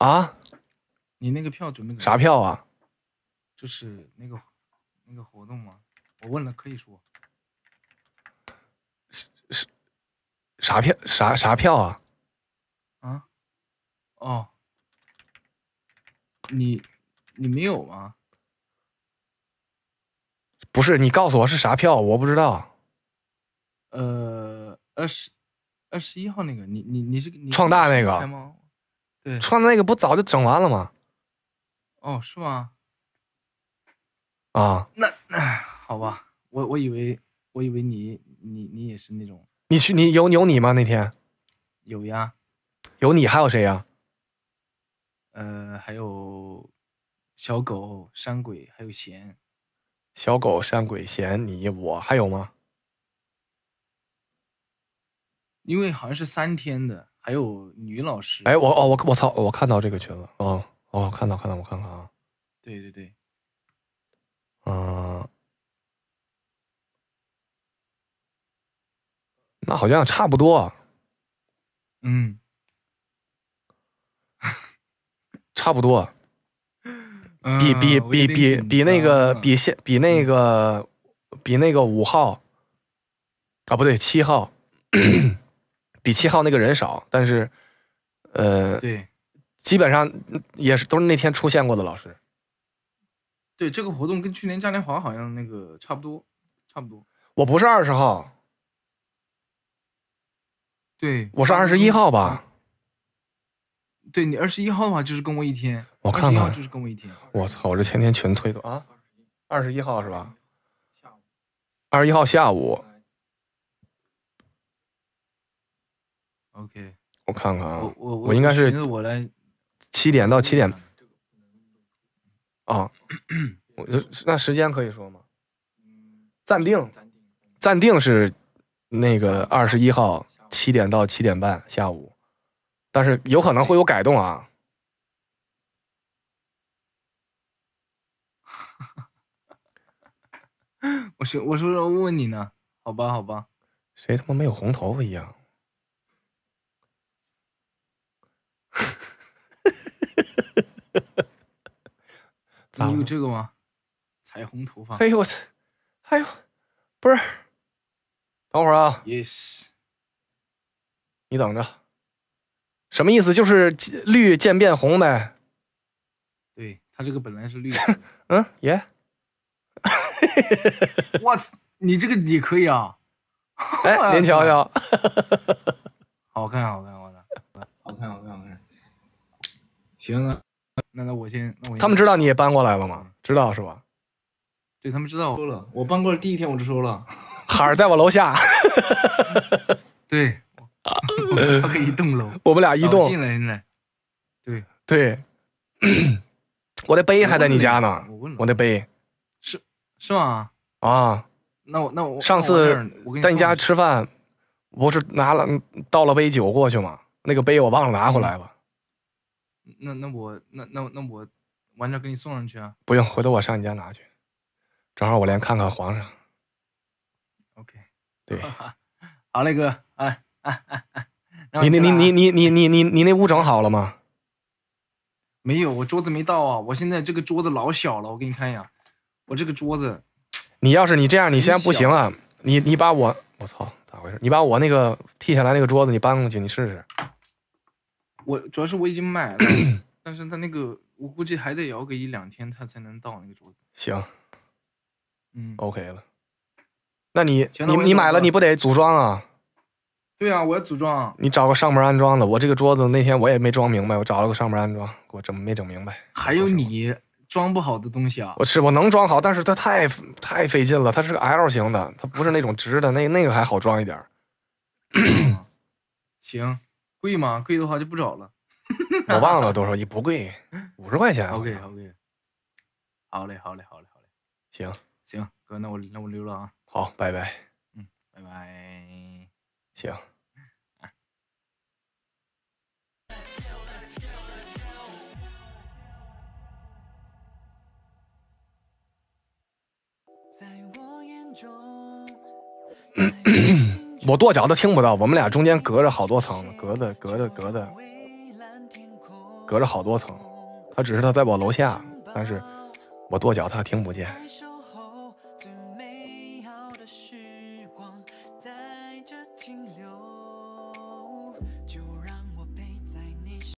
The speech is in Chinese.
啊，你那个票准备怎么？啥票啊？就是那个那个活动吗？我问了，可以说。是是啥票？啥啥票啊？啊？哦，你你没有吗？不是，你告诉我是啥票，我不知道。呃，二十二十一号那个，你你你是你创大那个吗？对，穿那个不早就整完了吗？哦，是吗？啊，那那好吧，我我以为我以为你你你也是那种，你去你有有你吗那天？有呀，有你还有谁呀？呃，还有小狗、山鬼，还有贤。小狗、山鬼、贤，你我还有吗？因为好像是三天的。还有女老师哎，我哦，我我操，我看到这个群了哦，哦，看到看到，我看看啊，对对对，嗯，那好像差不多，嗯，差不多，比比比比比那个比现比那个比那个五号啊不对七号。比七号那个人少，但是，呃，对，基本上也是都是那天出现过的老师。对，这个活动跟去年嘉年华好像那个差不多，差不多。我不是二十号，对，我是二十一号吧？对你二十一号的话，就是跟我一天。我看看，就是跟我一天。我操，我这前天全推的啊！二十一号是吧？二十一号下午。OK，我看看啊，我我我应该是我来，七点到七点，啊，我就那时间可以说吗？暂定，暂定是那个二十一号七点到七点半下午，但是有可能会有改动啊。我是我是问问你呢，好吧好吧，谁他妈没有红头发一样？你有这个吗？彩虹头发。哎呦我操！哎呦，不是，等会儿啊。Yes。你等着。什么意思？就是绿渐变红呗。对。他这个本来是绿的。嗯。耶。我 操！你这个也可以啊。哎，您瞧瞧。好看，好看！我的。好看，好看，好看。行了。那我先。他们知道你也搬过来了吗？知道是吧？对他们知道，收了。我搬过来第一天我就收了。海儿在我楼下。对，他以一栋楼，我们俩一栋。进来，进来。对对，我那杯还在你家呢。我那杯，是是吗？啊，那我那我上次在你家吃饭，不是拿了倒了杯酒过去吗？那个杯我忘了拿回来了。那那我那那那我晚点给你送上去啊！不用，回头我上你家拿去，正好我连看看皇上。OK，对，好嘞哥，哎哎哎哎，你那你你你你你你你你那屋整好了吗？没有，我桌子没到啊！我现在这个桌子老小了，我给你看一眼，我这个桌子。你要是你这样，你先不行啊！你你把我我操，咋回事？你把我那个剃下来那个桌子，你搬过去，你试试。我主要是我已经买了，但是他那个我估计还得摇个一两天，他才能到那个桌子。行，嗯，OK 了。那你你你买了你不得组装啊？对啊，我要组装。你找个上门安装的。我这个桌子那天我也没装明白，我找了个上门安装给我整没整明白。还有你装不好的东西啊？我是我能装好，但是它太太费劲了。它是个 L 型的，它不是那种直的，那那个还好装一点行。贵吗？贵的话就不找了。我忘了多少也不贵，五十块钱。OK OK，好嘞好嘞好嘞好嘞，行行，哥那我那我溜了啊。好，拜拜。嗯，拜拜。行。我跺脚都听不到，我们俩中间隔着好多层隔着隔着隔着，隔着好多层。他只是他在我楼下，但是我跺脚他听不见。